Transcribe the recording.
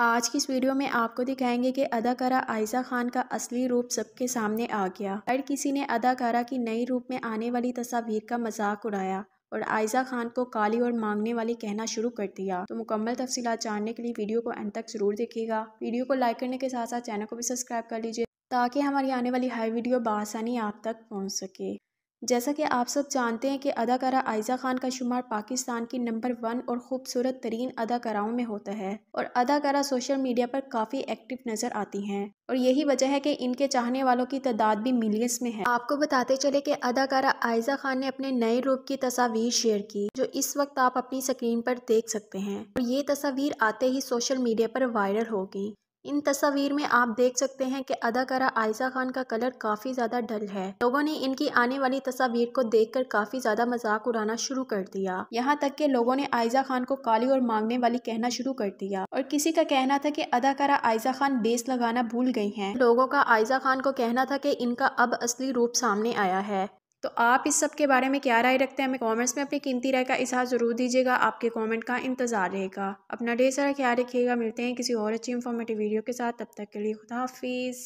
आज की इस वीडियो में आपको दिखाएंगे कि अदाकारा आयजा खान का असली रूप सबके सामने आ गया हर किसी ने अदाकारा की नई रूप में आने वाली तस्वीर का मजाक उड़ाया और आयजा खान को काली और मांगने वाली कहना शुरू कर दिया तो मुकम्मल तफसीत जानने के लिए वीडियो को अंत तक जरूर देखिएगा वीडियो को लाइक करने के साथ साथ चैनल को भी सब्सक्राइब कर लीजिए ताकि हमारी आने वाली हर वीडियो बसानी आप तक पहुँच सके जैसा कि आप सब जानते हैं कि अदाकारा आयजा खान का शुमार पाकिस्तान की नंबर वन और खूबसूरत तरीन अदाकाराओं में होता है और अदाकारा सोशल मीडिया पर काफ़ी एक्टिव नज़र आती हैं और यही वजह है कि इनके चाहने वालों की तादाद भी मिलियंस में है आपको बताते चले कि अदाकारा आयजा खान ने अपने नए रूप की तस्वीर शेयर की जो इस वक्त आप अपनी स्क्रीन पर देख सकते हैं और ये तस्वीर आते ही सोशल मीडिया पर वायरल होगी इन तस्वीर में आप देख सकते हैं कि अदाकारा आयजा खान का कलर काफी ज्यादा डल है लोगों ने इनकी आने वाली तस्वीर को देखकर काफी ज्यादा मजाक उड़ाना शुरू कर दिया यहाँ तक के लोगों ने आयजा खान को काली और मांगने वाली कहना शुरू कर दिया और किसी का कहना था कि अदाकारा आयजा खान बेस लगाना भूल गई है लोगों का आयजा खान को कहना था की इनका अब असली रूप सामने आया है तो आप इस सब के बारे में क्या राय रखते हैं हमें कमेंट्स में अपनी कीमती राय का इजहार ज़रूर दीजिएगा आपके कमेंट का इंतज़ार रहेगा अपना ढेर सारा ख्याल रखिएगा मिलते हैं किसी और अच्छी इन्फॉर्मेटिव वीडियो के साथ तब तक के लिए खुदा हाफिज़